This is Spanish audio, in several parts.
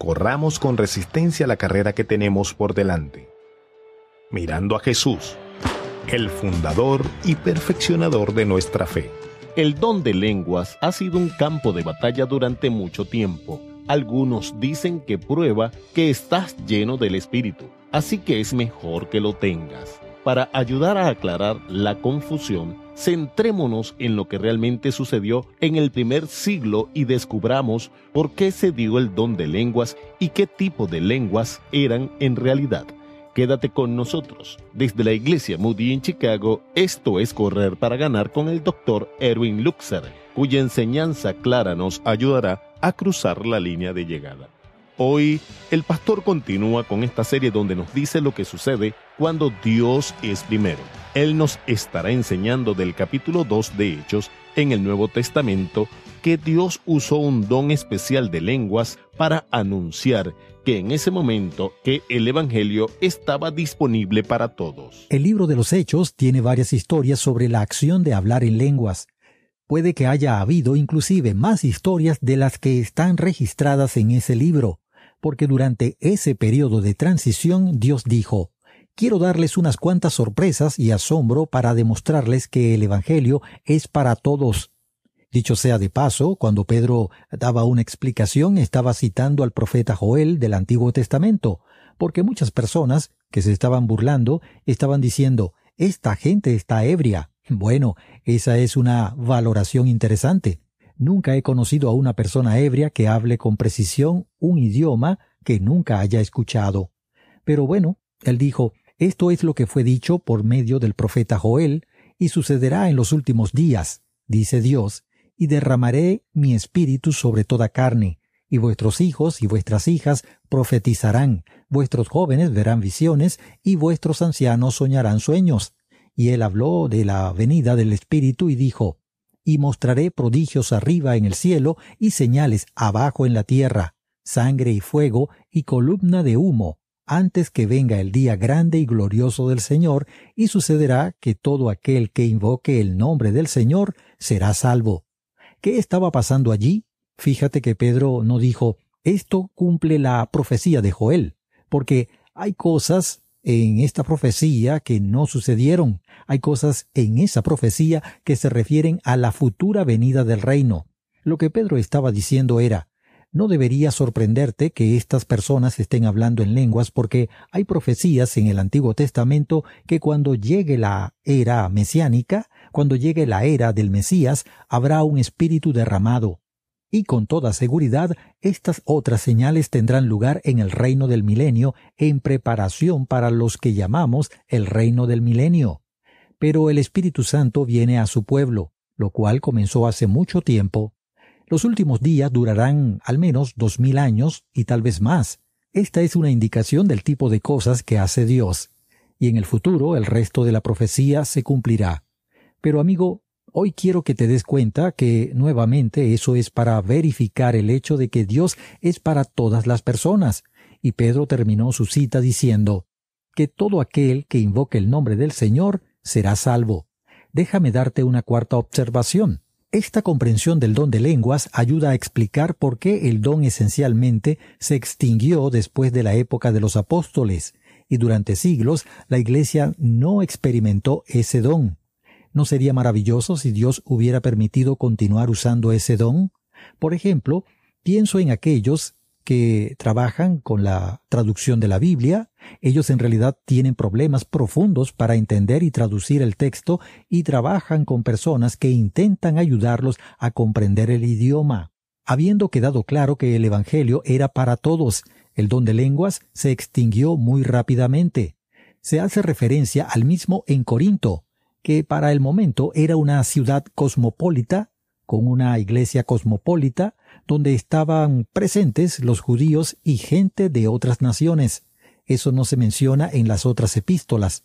corramos con resistencia la carrera que tenemos por delante. Mirando a Jesús, el fundador y perfeccionador de nuestra fe. El don de lenguas ha sido un campo de batalla durante mucho tiempo. Algunos dicen que prueba que estás lleno del Espíritu, así que es mejor que lo tengas. Para ayudar a aclarar la confusión, Centrémonos en lo que realmente sucedió en el primer siglo y descubramos por qué se dio el don de lenguas y qué tipo de lenguas eran en realidad. Quédate con nosotros. Desde la Iglesia Moody en Chicago, esto es Correr para Ganar con el Dr. Erwin Luxer, cuya enseñanza clara nos ayudará a cruzar la línea de llegada. Hoy, el pastor continúa con esta serie donde nos dice lo que sucede cuando Dios es primero. Él nos estará enseñando del capítulo 2 de Hechos en el Nuevo Testamento que Dios usó un don especial de lenguas para anunciar que en ese momento que el Evangelio estaba disponible para todos. El libro de los Hechos tiene varias historias sobre la acción de hablar en lenguas. Puede que haya habido inclusive más historias de las que están registradas en ese libro, porque durante ese periodo de transición Dios dijo, quiero darles unas cuantas sorpresas y asombro para demostrarles que el Evangelio es para todos. Dicho sea de paso, cuando Pedro daba una explicación estaba citando al profeta Joel del Antiguo Testamento, porque muchas personas que se estaban burlando estaban diciendo, esta gente está ebria. Bueno, esa es una valoración interesante. Nunca he conocido a una persona ebria que hable con precisión un idioma que nunca haya escuchado. Pero bueno, él dijo, esto es lo que fue dicho por medio del profeta Joel, y sucederá en los últimos días, dice Dios, y derramaré mi espíritu sobre toda carne, y vuestros hijos y vuestras hijas profetizarán, vuestros jóvenes verán visiones, y vuestros ancianos soñarán sueños. Y él habló de la venida del Espíritu y dijo, Y mostraré prodigios arriba en el cielo y señales abajo en la tierra, sangre y fuego y columna de humo, antes que venga el día grande y glorioso del Señor, y sucederá que todo aquel que invoque el nombre del Señor será salvo. ¿Qué estaba pasando allí? Fíjate que Pedro no dijo, esto cumple la profecía de Joel, porque hay cosas en esta profecía que no sucedieron, hay cosas en esa profecía que se refieren a la futura venida del reino. Lo que Pedro estaba diciendo era, no debería sorprenderte que estas personas estén hablando en lenguas porque hay profecías en el Antiguo Testamento que cuando llegue la era mesiánica, cuando llegue la era del Mesías, habrá un espíritu derramado. Y con toda seguridad, estas otras señales tendrán lugar en el reino del milenio en preparación para los que llamamos el reino del milenio. Pero el Espíritu Santo viene a su pueblo, lo cual comenzó hace mucho tiempo los últimos días durarán al menos dos mil años y tal vez más. Esta es una indicación del tipo de cosas que hace Dios. Y en el futuro el resto de la profecía se cumplirá. Pero amigo, hoy quiero que te des cuenta que nuevamente eso es para verificar el hecho de que Dios es para todas las personas. Y Pedro terminó su cita diciendo, que todo aquel que invoque el nombre del Señor será salvo. Déjame darte una cuarta observación. Esta comprensión del don de lenguas ayuda a explicar por qué el don esencialmente se extinguió después de la época de los apóstoles, y durante siglos la Iglesia no experimentó ese don. ¿No sería maravilloso si Dios hubiera permitido continuar usando ese don? Por ejemplo, pienso en aquellos que trabajan con la traducción de la Biblia, ellos en realidad tienen problemas profundos para entender y traducir el texto y trabajan con personas que intentan ayudarlos a comprender el idioma. Habiendo quedado claro que el Evangelio era para todos, el don de lenguas se extinguió muy rápidamente. Se hace referencia al mismo en Corinto, que para el momento era una ciudad cosmopolita con una iglesia cosmopolita donde estaban presentes los judíos y gente de otras naciones. Eso no se menciona en las otras epístolas.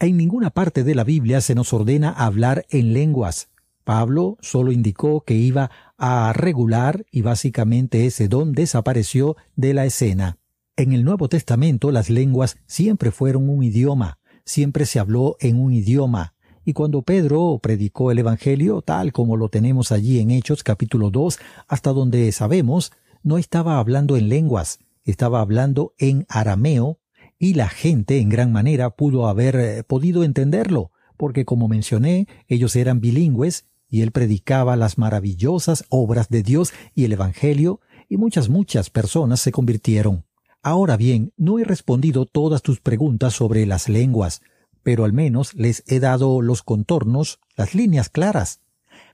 En ninguna parte de la Biblia se nos ordena hablar en lenguas. Pablo solo indicó que iba a regular y básicamente ese don desapareció de la escena. En el Nuevo Testamento las lenguas siempre fueron un idioma, siempre se habló en un idioma, y cuando Pedro predicó el Evangelio, tal como lo tenemos allí en Hechos capítulo 2, hasta donde sabemos, no estaba hablando en lenguas, estaba hablando en arameo, y la gente en gran manera pudo haber eh, podido entenderlo, porque como mencioné, ellos eran bilingües, y él predicaba las maravillosas obras de Dios y el Evangelio, y muchas, muchas personas se convirtieron. Ahora bien, no he respondido todas tus preguntas sobre las lenguas, pero al menos les he dado los contornos, las líneas claras.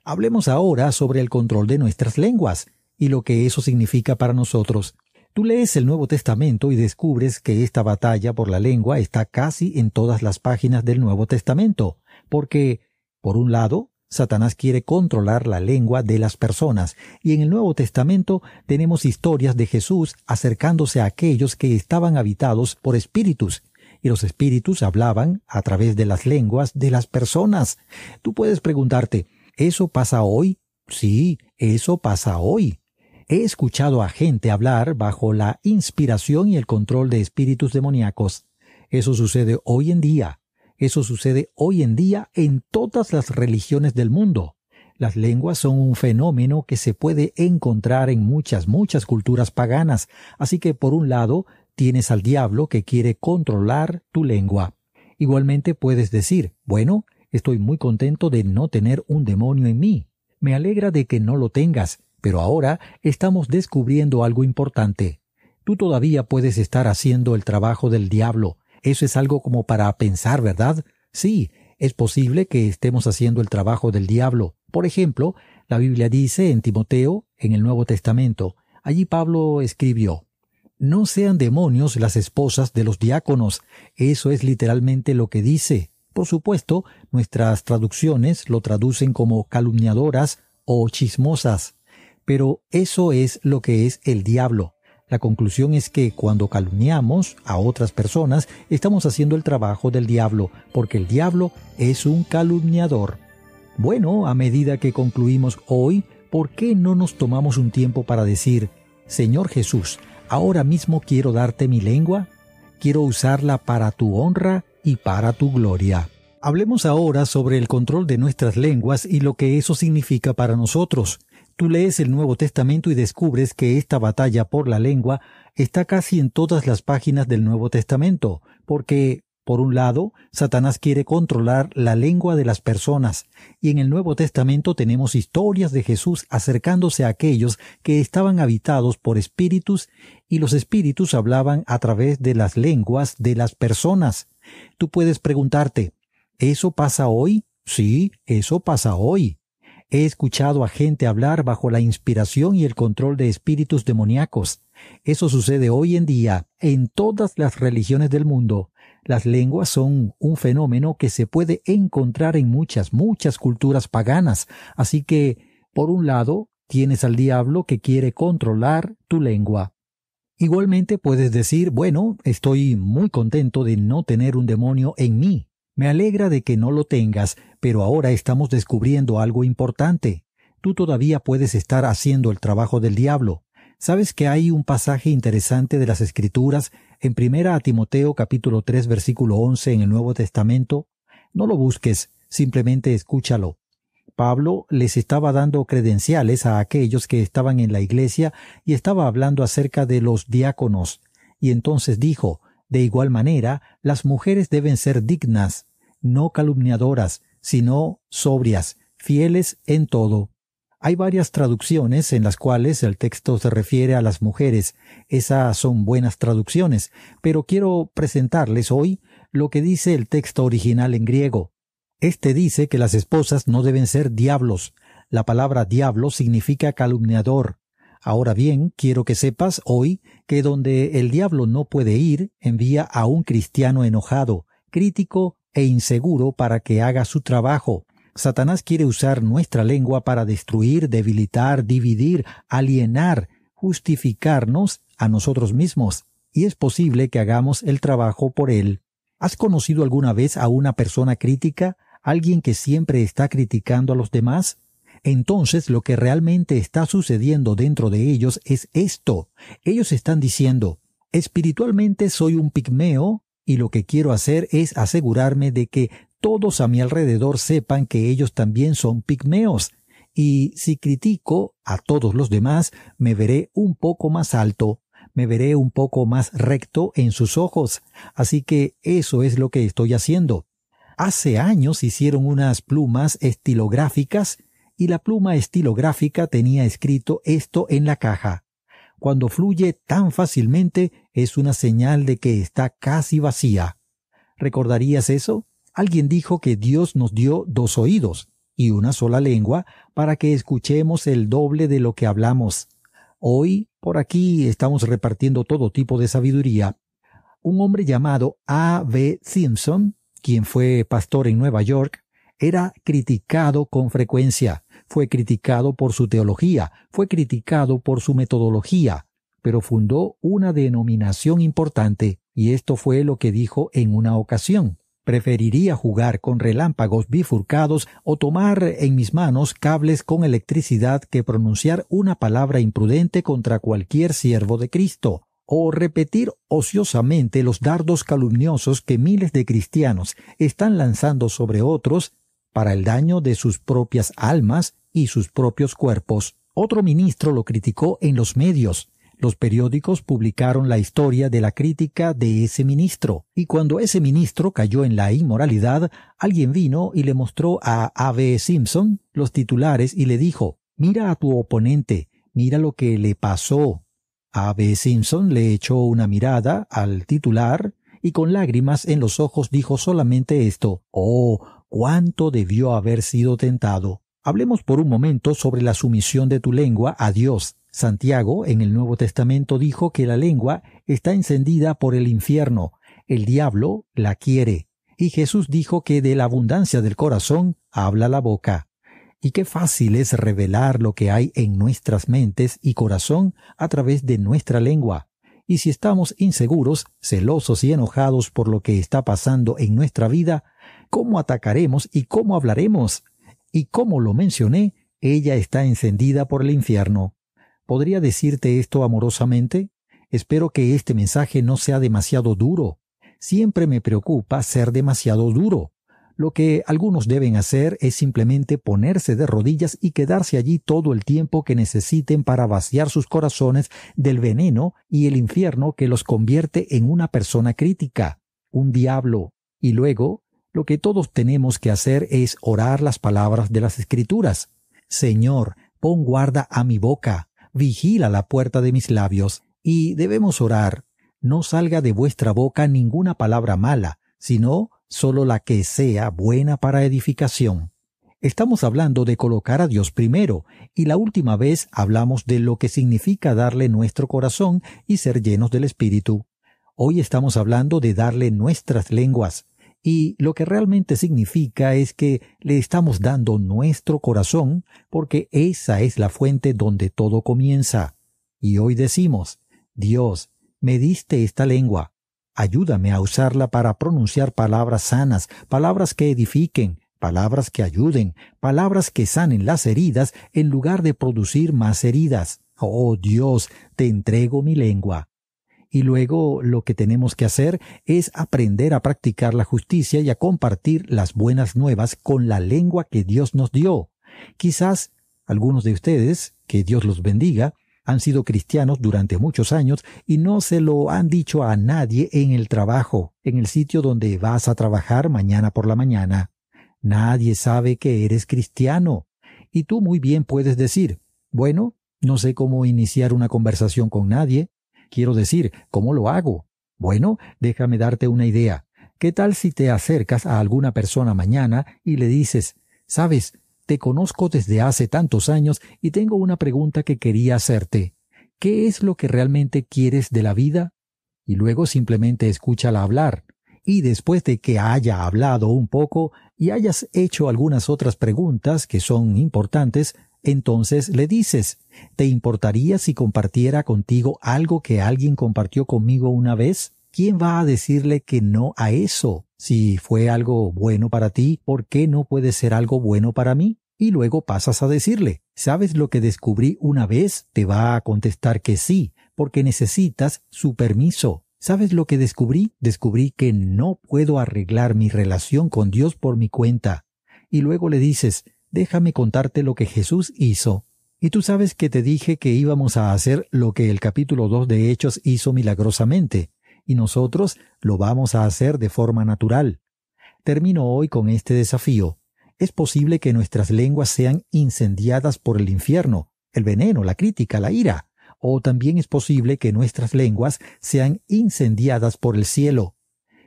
Hablemos ahora sobre el control de nuestras lenguas y lo que eso significa para nosotros. Tú lees el Nuevo Testamento y descubres que esta batalla por la lengua está casi en todas las páginas del Nuevo Testamento, porque, por un lado, Satanás quiere controlar la lengua de las personas, y en el Nuevo Testamento tenemos historias de Jesús acercándose a aquellos que estaban habitados por espíritus y los espíritus hablaban a través de las lenguas de las personas. Tú puedes preguntarte, ¿eso pasa hoy? Sí, eso pasa hoy. He escuchado a gente hablar bajo la inspiración y el control de espíritus demoníacos. Eso sucede hoy en día. Eso sucede hoy en día en todas las religiones del mundo. Las lenguas son un fenómeno que se puede encontrar en muchas, muchas culturas paganas, así que por un lado Tienes al diablo que quiere controlar tu lengua. Igualmente puedes decir, bueno, estoy muy contento de no tener un demonio en mí. Me alegra de que no lo tengas, pero ahora estamos descubriendo algo importante. Tú todavía puedes estar haciendo el trabajo del diablo. Eso es algo como para pensar, ¿verdad? Sí, es posible que estemos haciendo el trabajo del diablo. Por ejemplo, la Biblia dice en Timoteo, en el Nuevo Testamento, allí Pablo escribió, no sean demonios las esposas de los diáconos. Eso es literalmente lo que dice. Por supuesto, nuestras traducciones lo traducen como calumniadoras o chismosas. Pero eso es lo que es el diablo. La conclusión es que cuando calumniamos a otras personas, estamos haciendo el trabajo del diablo, porque el diablo es un calumniador. Bueno, a medida que concluimos hoy, ¿por qué no nos tomamos un tiempo para decir, Señor Jesús, ahora mismo quiero darte mi lengua, quiero usarla para tu honra y para tu gloria. Hablemos ahora sobre el control de nuestras lenguas y lo que eso significa para nosotros. Tú lees el Nuevo Testamento y descubres que esta batalla por la lengua está casi en todas las páginas del Nuevo Testamento, porque por un lado, Satanás quiere controlar la lengua de las personas, y en el Nuevo Testamento tenemos historias de Jesús acercándose a aquellos que estaban habitados por espíritus, y los espíritus hablaban a través de las lenguas de las personas. Tú puedes preguntarte, ¿eso pasa hoy? Sí, eso pasa hoy. He escuchado a gente hablar bajo la inspiración y el control de espíritus demoníacos. Eso sucede hoy en día en todas las religiones del mundo. Las lenguas son un fenómeno que se puede encontrar en muchas, muchas culturas paganas. Así que, por un lado, tienes al diablo que quiere controlar tu lengua. Igualmente puedes decir, bueno, estoy muy contento de no tener un demonio en mí. Me alegra de que no lo tengas, pero ahora estamos descubriendo algo importante. Tú todavía puedes estar haciendo el trabajo del diablo. ¿Sabes que hay un pasaje interesante de las Escrituras en 1 Timoteo capítulo 3 versículo 11 en el Nuevo Testamento? No lo busques, simplemente escúchalo. Pablo les estaba dando credenciales a aquellos que estaban en la iglesia y estaba hablando acerca de los diáconos. Y entonces dijo, de igual manera, las mujeres deben ser dignas, no calumniadoras, sino sobrias, fieles en todo. Hay varias traducciones en las cuales el texto se refiere a las mujeres. Esas son buenas traducciones, pero quiero presentarles hoy lo que dice el texto original en griego. Este dice que las esposas no deben ser diablos. La palabra diablo significa calumniador, Ahora bien, quiero que sepas hoy que donde el diablo no puede ir, envía a un cristiano enojado, crítico e inseguro para que haga su trabajo. Satanás quiere usar nuestra lengua para destruir, debilitar, dividir, alienar, justificarnos a nosotros mismos, y es posible que hagamos el trabajo por él. ¿Has conocido alguna vez a una persona crítica, alguien que siempre está criticando a los demás? Entonces lo que realmente está sucediendo dentro de ellos es esto. Ellos están diciendo, espiritualmente soy un pigmeo y lo que quiero hacer es asegurarme de que todos a mi alrededor sepan que ellos también son pigmeos. Y si critico a todos los demás, me veré un poco más alto, me veré un poco más recto en sus ojos. Así que eso es lo que estoy haciendo. Hace años hicieron unas plumas estilográficas y la pluma estilográfica tenía escrito esto en la caja. Cuando fluye tan fácilmente es una señal de que está casi vacía. ¿Recordarías eso? Alguien dijo que Dios nos dio dos oídos y una sola lengua para que escuchemos el doble de lo que hablamos. Hoy, por aquí, estamos repartiendo todo tipo de sabiduría. Un hombre llamado A. B. Simpson, quien fue pastor en Nueva York, era criticado con frecuencia fue criticado por su teología, fue criticado por su metodología, pero fundó una denominación importante y esto fue lo que dijo en una ocasión. Preferiría jugar con relámpagos bifurcados o tomar en mis manos cables con electricidad que pronunciar una palabra imprudente contra cualquier siervo de Cristo, o repetir ociosamente los dardos calumniosos que miles de cristianos están lanzando sobre otros para el daño de sus propias almas y sus propios cuerpos. Otro ministro lo criticó en los medios. Los periódicos publicaron la historia de la crítica de ese ministro, y cuando ese ministro cayó en la inmoralidad, alguien vino y le mostró a A.B. Simpson los titulares y le dijo, mira a tu oponente, mira lo que le pasó. A.B. Simpson le echó una mirada al titular y con lágrimas en los ojos dijo solamente esto, oh, cuánto debió haber sido tentado. Hablemos por un momento sobre la sumisión de tu lengua a Dios. Santiago en el Nuevo Testamento dijo que la lengua está encendida por el infierno, el diablo la quiere. Y Jesús dijo que de la abundancia del corazón habla la boca. Y qué fácil es revelar lo que hay en nuestras mentes y corazón a través de nuestra lengua. Y si estamos inseguros, celosos y enojados por lo que está pasando en nuestra vida, cómo atacaremos y cómo hablaremos. Y como lo mencioné, ella está encendida por el infierno. ¿Podría decirte esto amorosamente? Espero que este mensaje no sea demasiado duro. Siempre me preocupa ser demasiado duro. Lo que algunos deben hacer es simplemente ponerse de rodillas y quedarse allí todo el tiempo que necesiten para vaciar sus corazones del veneno y el infierno que los convierte en una persona crítica, un diablo, y luego lo que todos tenemos que hacer es orar las palabras de las Escrituras. Señor, pon guarda a mi boca, vigila la puerta de mis labios, y debemos orar. No salga de vuestra boca ninguna palabra mala, sino solo la que sea buena para edificación. Estamos hablando de colocar a Dios primero, y la última vez hablamos de lo que significa darle nuestro corazón y ser llenos del Espíritu. Hoy estamos hablando de darle nuestras lenguas, y lo que realmente significa es que le estamos dando nuestro corazón porque esa es la fuente donde todo comienza. Y hoy decimos, Dios, me diste esta lengua, ayúdame a usarla para pronunciar palabras sanas, palabras que edifiquen, palabras que ayuden, palabras que sanen las heridas en lugar de producir más heridas. Oh Dios, te entrego mi lengua y luego lo que tenemos que hacer es aprender a practicar la justicia y a compartir las buenas nuevas con la lengua que Dios nos dio. Quizás algunos de ustedes, que Dios los bendiga, han sido cristianos durante muchos años y no se lo han dicho a nadie en el trabajo, en el sitio donde vas a trabajar mañana por la mañana. Nadie sabe que eres cristiano. Y tú muy bien puedes decir, bueno, no sé cómo iniciar una conversación con nadie, Quiero decir, ¿cómo lo hago? Bueno, déjame darte una idea. ¿Qué tal si te acercas a alguna persona mañana y le dices, sabes, te conozco desde hace tantos años y tengo una pregunta que quería hacerte. ¿Qué es lo que realmente quieres de la vida? Y luego simplemente escúchala hablar. Y después de que haya hablado un poco y hayas hecho algunas otras preguntas que son importantes, entonces le dices, ¿te importaría si compartiera contigo algo que alguien compartió conmigo una vez? ¿Quién va a decirle que no a eso? Si fue algo bueno para ti, ¿por qué no puede ser algo bueno para mí? Y luego pasas a decirle, ¿sabes lo que descubrí una vez? Te va a contestar que sí, porque necesitas su permiso. ¿Sabes lo que descubrí? Descubrí que no puedo arreglar mi relación con Dios por mi cuenta. Y luego le dices, déjame contarte lo que Jesús hizo. Y tú sabes que te dije que íbamos a hacer lo que el capítulo 2 de Hechos hizo milagrosamente, y nosotros lo vamos a hacer de forma natural. Termino hoy con este desafío. Es posible que nuestras lenguas sean incendiadas por el infierno, el veneno, la crítica, la ira, o también es posible que nuestras lenguas sean incendiadas por el cielo.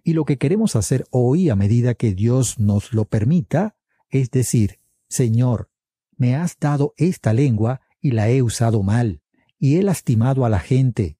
Y lo que queremos hacer hoy a medida que Dios nos lo permita, es decir, Señor, me has dado esta lengua y la he usado mal, y he lastimado a la gente.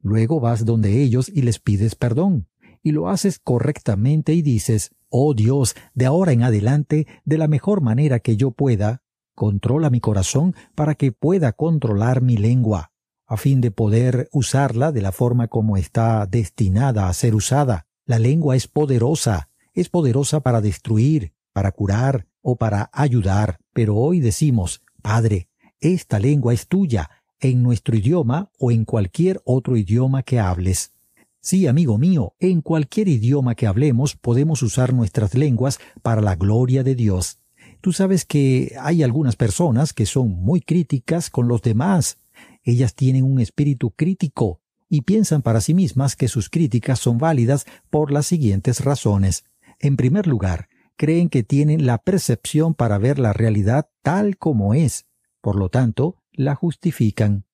Luego vas donde ellos y les pides perdón, y lo haces correctamente y dices, Oh Dios, de ahora en adelante, de la mejor manera que yo pueda, controla mi corazón para que pueda controlar mi lengua, a fin de poder usarla de la forma como está destinada a ser usada. La lengua es poderosa, es poderosa para destruir, para curar, o para ayudar, pero hoy decimos, Padre, esta lengua es tuya, en nuestro idioma o en cualquier otro idioma que hables. Sí, amigo mío, en cualquier idioma que hablemos podemos usar nuestras lenguas para la gloria de Dios. Tú sabes que hay algunas personas que son muy críticas con los demás. Ellas tienen un espíritu crítico y piensan para sí mismas que sus críticas son válidas por las siguientes razones. En primer lugar, creen que tienen la percepción para ver la realidad tal como es, por lo tanto, la justifican.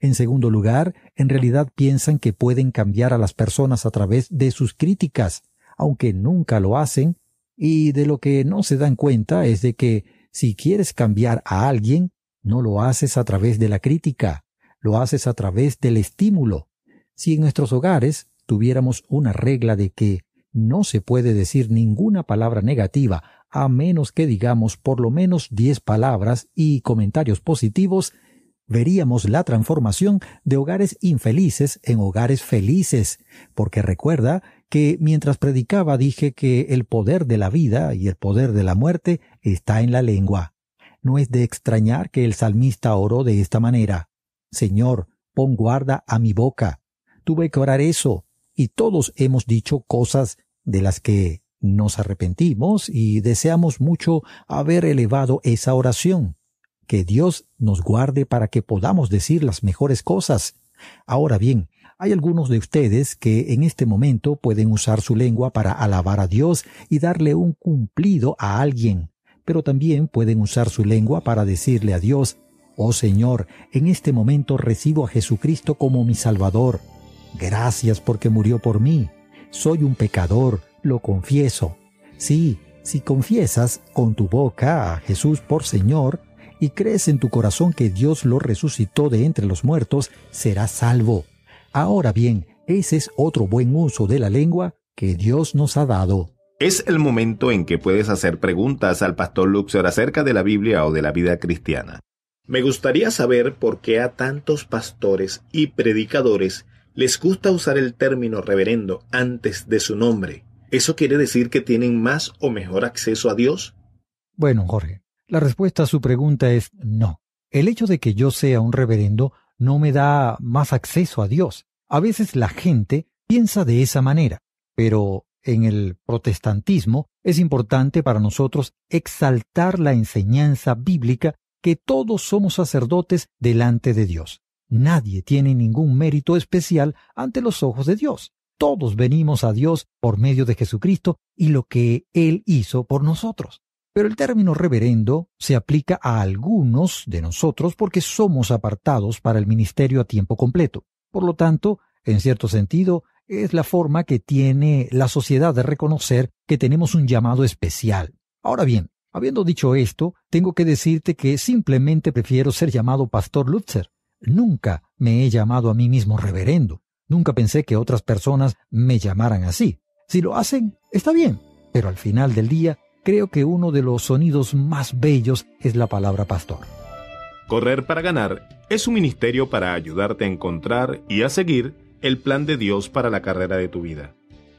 En segundo lugar, en realidad piensan que pueden cambiar a las personas a través de sus críticas, aunque nunca lo hacen, y de lo que no se dan cuenta es de que si quieres cambiar a alguien, no lo haces a través de la crítica, lo haces a través del estímulo. Si en nuestros hogares tuviéramos una regla de que no se puede decir ninguna palabra negativa a menos que digamos por lo menos diez palabras y comentarios positivos, veríamos la transformación de hogares infelices en hogares felices, porque recuerda que mientras predicaba dije que el poder de la vida y el poder de la muerte está en la lengua. No es de extrañar que el salmista oró de esta manera. Señor, pon guarda a mi boca. Tuve que orar eso, y todos hemos dicho cosas de las que nos arrepentimos y deseamos mucho haber elevado esa oración. Que Dios nos guarde para que podamos decir las mejores cosas. Ahora bien, hay algunos de ustedes que en este momento pueden usar su lengua para alabar a Dios y darle un cumplido a alguien, pero también pueden usar su lengua para decirle a Dios, Oh Señor, en este momento recibo a Jesucristo como mi Salvador Gracias porque murió por mí. Soy un pecador, lo confieso. Sí, si confiesas con tu boca a Jesús por Señor y crees en tu corazón que Dios lo resucitó de entre los muertos, serás salvo. Ahora bien, ese es otro buen uso de la lengua que Dios nos ha dado. Es el momento en que puedes hacer preguntas al pastor Luxor acerca de la Biblia o de la vida cristiana. Me gustaría saber por qué a tantos pastores y predicadores les gusta usar el término reverendo antes de su nombre. ¿Eso quiere decir que tienen más o mejor acceso a Dios? Bueno, Jorge, la respuesta a su pregunta es no. El hecho de que yo sea un reverendo no me da más acceso a Dios. A veces la gente piensa de esa manera, pero en el protestantismo es importante para nosotros exaltar la enseñanza bíblica que todos somos sacerdotes delante de Dios. Nadie tiene ningún mérito especial ante los ojos de Dios. Todos venimos a Dios por medio de Jesucristo y lo que Él hizo por nosotros. Pero el término reverendo se aplica a algunos de nosotros porque somos apartados para el ministerio a tiempo completo. Por lo tanto, en cierto sentido, es la forma que tiene la sociedad de reconocer que tenemos un llamado especial. Ahora bien, habiendo dicho esto, tengo que decirte que simplemente prefiero ser llamado Pastor Lutzer. Nunca me he llamado a mí mismo reverendo. Nunca pensé que otras personas me llamaran así. Si lo hacen, está bien. Pero al final del día, creo que uno de los sonidos más bellos es la palabra pastor. Correr para ganar es un ministerio para ayudarte a encontrar y a seguir el plan de Dios para la carrera de tu vida.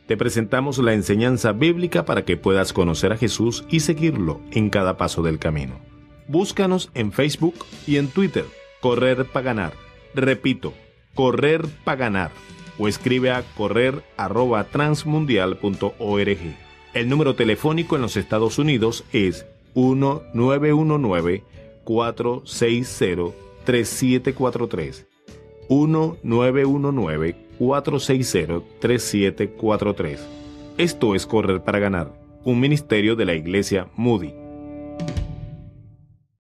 Te presentamos la enseñanza bíblica para que puedas conocer a Jesús y seguirlo en cada paso del camino. Búscanos en Facebook y en Twitter correr para ganar. Repito, correr para ganar. O escribe a correr arroba El número telefónico en los Estados Unidos es 1919 460 3743. 1919 460 3743. Esto es Correr para Ganar, un ministerio de la Iglesia Moody.